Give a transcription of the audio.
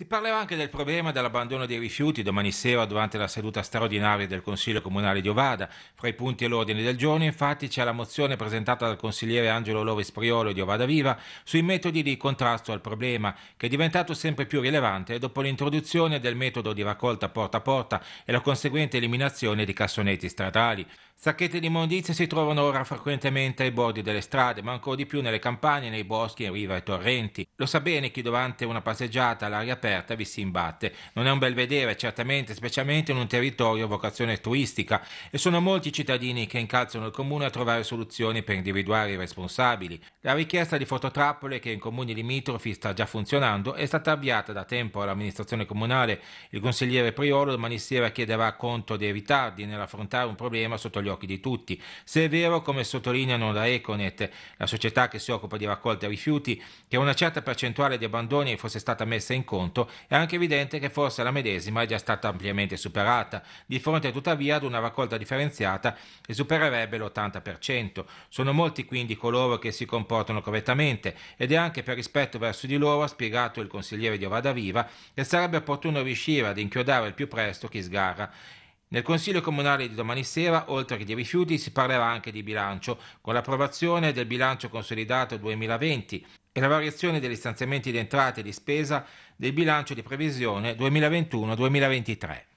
Si parlerà anche del problema dell'abbandono dei rifiuti domani sera durante la seduta straordinaria del Consiglio Comunale di Ovada. Fra i punti e l'ordine del giorno infatti c'è la mozione presentata dal consigliere Angelo Lovis Priolo di Ovada Viva sui metodi di contrasto al problema che è diventato sempre più rilevante dopo l'introduzione del metodo di raccolta porta a porta e la conseguente eliminazione di cassonetti stradali. Sacchetti di immondizie si trovano ora frequentemente ai bordi delle strade, ma ancora di più nelle campagne, nei boschi, in riva e torrenti. Lo sa bene chi durante una passeggiata all'aria aperta vi si imbatte. Non è un bel vedere, certamente, specialmente in un territorio a vocazione turistica, e sono molti i cittadini che incalzano il comune a trovare soluzioni per individuare i responsabili. La richiesta di fototrappole, che in comuni limitrofi sta già funzionando, è stata avviata da tempo all'amministrazione comunale. Il consigliere Priolo domani sera chiederà conto dei ritardi nell'affrontare un problema sotto gli occhi di tutti, se è vero, come sottolineano la Econet, la società che si occupa di raccolta rifiuti, che una certa percentuale di abbandoni fosse stata messa in conto, è anche evidente che forse la medesima è già stata ampiamente superata, di fronte tuttavia ad una raccolta differenziata che supererebbe l'80%. Sono molti quindi coloro che si comportano correttamente ed è anche per rispetto verso di loro, ha spiegato il consigliere di Ovada Viva, che sarebbe opportuno riuscire ad inchiodare il più presto chi sgarra. Nel Consiglio Comunale di domani sera, oltre che di rifiuti, si parlerà anche di bilancio, con l'approvazione del bilancio consolidato 2020 e la variazione degli stanziamenti di entrate e di spesa del bilancio di previsione 2021-2023.